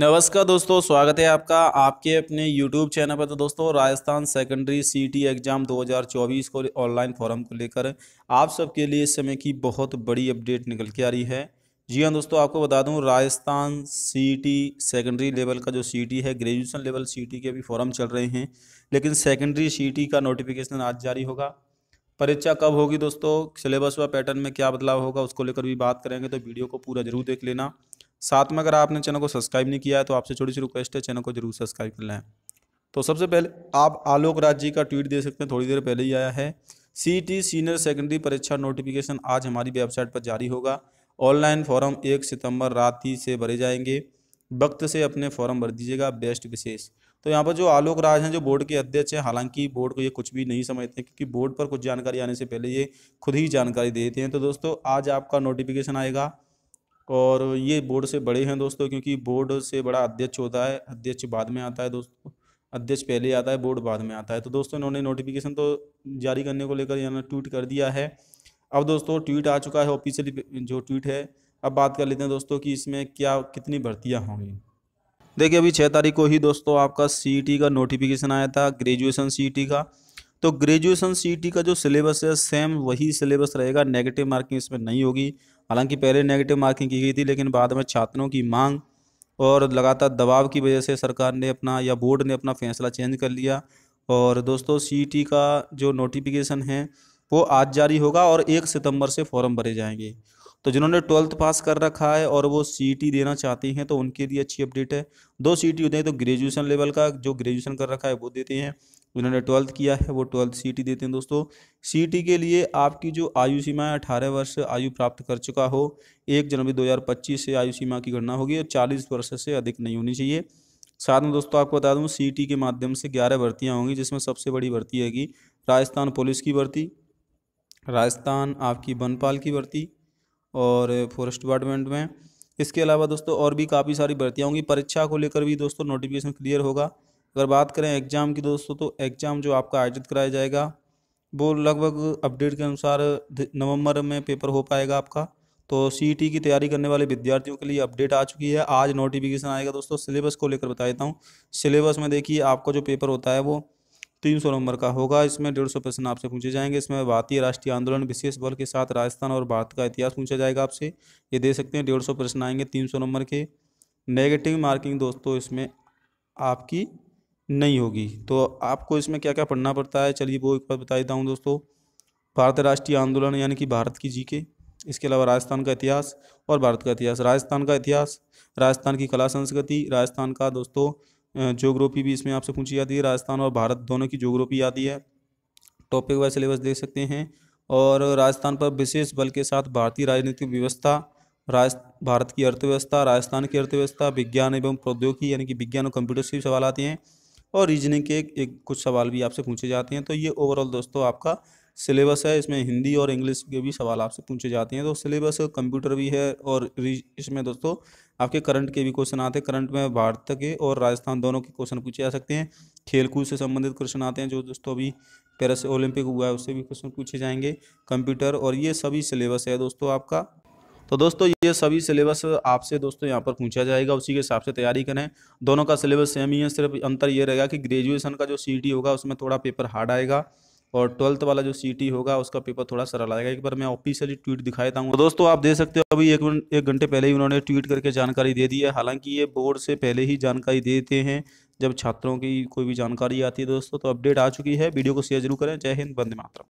नमस्कार दोस्तों स्वागत है आपका आपके अपने YouTube चैनल पर तो दोस्तों राजस्थान सेकेंडरी सीटी एग्ज़ाम 2024 को ऑनलाइन फॉर्म को लेकर आप सबके लिए इस समय की बहुत बड़ी अपडेट निकल के आ रही है जी हाँ दोस्तों आपको बता दूं राजस्थान सीटी सेकेंडरी लेवल का जो सीटी है ग्रेजुएशन लेवल सीटी के अभी फॉर्म चल रहे हैं लेकिन सेकेंडरी सी का नोटिफिकेशन आज जारी होगा परीक्षा कब होगी दोस्तों सिलेबस व पैटर्न में क्या बदलाव होगा उसको लेकर भी बात करेंगे तो वीडियो को पूरा जरूर देख लेना साथ में अगर आपने चैनल को सब्सक्राइब नहीं किया है तो आपसे छोटी सी रिक्वेस्ट है चैनल को जरूर सब्सक्राइब कर लें तो सबसे पहले आप आलोक राज जी का ट्वीट दे सकते हैं थोड़ी देर पहले ही आया है सीटी सीनियर सेकेंडरी परीक्षा नोटिफिकेशन आज हमारी वेबसाइट पर जारी होगा ऑनलाइन फॉर्म एक सितंबर रात ही से भरे जाएंगे वक्त से अपने फॉर्म भर दीजिएगा बेस्ट विशेष तो यहाँ पर जो आलोक राज हैं जो बोर्ड के अध्यक्ष हैं हालांकि बोर्ड को ये कुछ भी नहीं समझते क्योंकि बोर्ड पर कुछ जानकारी आने से पहले ये खुद ही जानकारी देते हैं तो दोस्तों आज आपका नोटिफिकेशन आएगा और ये बोर्ड से बड़े हैं दोस्तों क्योंकि बोर्ड से बड़ा अध्यक्ष होता है अध्यक्ष बाद में आता है दोस्तों अध्यक्ष पहले आता है बोर्ड बाद में आता है तो दोस्तों इन्होंने नोटिफिकेशन तो जारी करने को लेकर यहाँ ट्वीट कर दिया है अब दोस्तों ट्वीट आ चुका है ऑफिशियली जो ट्वीट है अब बात कर लेते हैं दोस्तों कि इसमें क्या कितनी भर्तियाँ होंगी देखिए अभी छः तारीख को ही दोस्तों आपका सी e का नोटिफिकेशन आया था ग्रेजुएसन सी e का तो ग्रेजुएशन सी e का जो सिलेबस है सेम वही सिलेबस रहेगा नेगेटिव मार्किंग इसमें नहीं होगी हालांकि पहले नेगेटिव मार्किंग की गई थी लेकिन बाद में छात्रों की मांग और लगातार दबाव की वजह से सरकार ने अपना या बोर्ड ने अपना फैसला चेंज कर लिया और दोस्तों सी e का जो नोटिफिकेशन है वो आज जारी होगा और एक सितंबर से फॉर्म भरे जाएंगे तो जिन्होंने ट्वेल्थ पास कर रखा है और वो सी e देना चाहती हैं तो उनके लिए अच्छी अपडेट है दो टी होते हैं तो ग्रेजुएशन लेवल का जो ग्रेजुएशन कर रखा है वो देते हैं उन्होंने ट्वेल्थ किया है वो ट्वेल्थ सी देते हैं दोस्तों सी के लिए आपकी जो आयु सीमा है अठारह वर्ष आयु प्राप्त कर चुका हो एक जनवरी 2025 से आयु सीमा की गणना होगी और चालीस वर्ष से अधिक नहीं होनी चाहिए साथ में दोस्तों आपको बता दूं सी के माध्यम से ग्यारह भर्तियाँ होंगी जिसमें सबसे बड़ी भर्ती है राजस्थान पुलिस की भर्ती राजस्थान आपकी बनपाल की भर्ती और फॉरेस्ट डिपार्टमेंट में इसके अलावा दोस्तों और भी काफ़ी सारी भर्तियाँ होंगी परीक्षा को लेकर भी दोस्तों नोटिफिकेशन क्लियर होगा अगर बात करें एग्ज़ाम की दोस्तों तो एग्ज़ाम जो आपका आयोजित कराया जाएगा वो लगभग अपडेट के अनुसार नवंबर में पेपर हो पाएगा आपका तो सी e की तैयारी करने वाले विद्यार्थियों के लिए अपडेट आ चुकी है आज नोटिफिकेशन आएगा दोस्तों सिलेबस को लेकर बता देता हूँ सिलेबस में देखिए आपका जो पेपर होता है वो तीन सौ नंबर का होगा इसमें डेढ़ सौ प्रश्न आपसे पूछे जाएंगे इसमें भारतीय राष्ट्रीय आंदोलन विशेष बल के साथ राजस्थान और भारत का इतिहास पूछा जाएगा आपसे ये दे सकते हैं डेढ़ सौ प्रश्न आएंगे तीन सौ नंबर के नेगेटिव मार्किंग दोस्तों इसमें आपकी नहीं होगी तो आपको इसमें क्या क्या पढ़ना पड़ता है चलिए वो एक बार बता देता हूँ दोस्तों भारत राष्ट्रीय आंदोलन यानी कि भारत की जी के इसके अलावा राजस्थान का इतिहास और भारत का इतिहास राजस्थान का इतिहास राजस्थान की कला संस्कृति राजस्थान का दोस्तों जोग्राफी भी इसमें आपसे पूछी जाती है राजस्थान और भारत दोनों की जोग्राफी आती है टॉपिक वाइज सिलेबस देख सकते हैं और राजस्थान पर विशेष बल के साथ भारतीय राजनीतिक व्यवस्था राज भारत की अर्थव्यवस्था राजस्थान की अर्थव्यवस्था विज्ञान एवं प्रौद्योगिकी यानी कि विज्ञान और कंप्यूटर से भी सवाल आते हैं और रीजनिंग के एक, एक कुछ सवाल भी आपसे पूछे जाते हैं तो ये ओवरऑल दोस्तों आपका सिलेबस है इसमें हिंदी और इंग्लिश के भी सवाल आपसे पूछे जाते हैं तो सिलेबस कंप्यूटर भी है और इसमें दोस्तों आपके करंट के भी क्वेश्चन आते हैं करंट में भारत के और राजस्थान दोनों के क्वेश्चन पूछे जा सकते हैं खेलकूद से संबंधित क्वेश्चन आते हैं जो दोस्तों अभी पेरिस ओलंपिक हुआ है उससे भी क्वेश्चन पूछे जाएंगे कंप्यूटर और ये सभी सिलेबस है दोस्तों आपका तो दोस्तों ये सभी सिलेबस आपसे दोस्तों यहाँ पर पूछा जाएगा उसी के हिसाब से तैयारी करें दोनों का सिलेबस सेम ही है सिर्फ अंतर ये रहेगा कि ग्रेजुएशन का जो सी होगा उसमें थोड़ा पेपर हार्ड आएगा और ट्वेल्थ वाला जो सी होगा उसका पेपर थोड़ा सरल आएगा एक बार मैं ऑफिशियली ट्वीट दिखाई हूँ तो दोस्तों आप दे सकते हो अभी एक एक घंटे पहले ही उन्होंने ट्वीट करके जानकारी दे दी है हालांकि ये बोर्ड से पहले ही जानकारी देते हैं जब छात्रों की कोई भी जानकारी आती है दोस्तों तो अपडेट आ चुकी है वीडियो को शेयर जरूर करें जय हिंद बंदे मातरम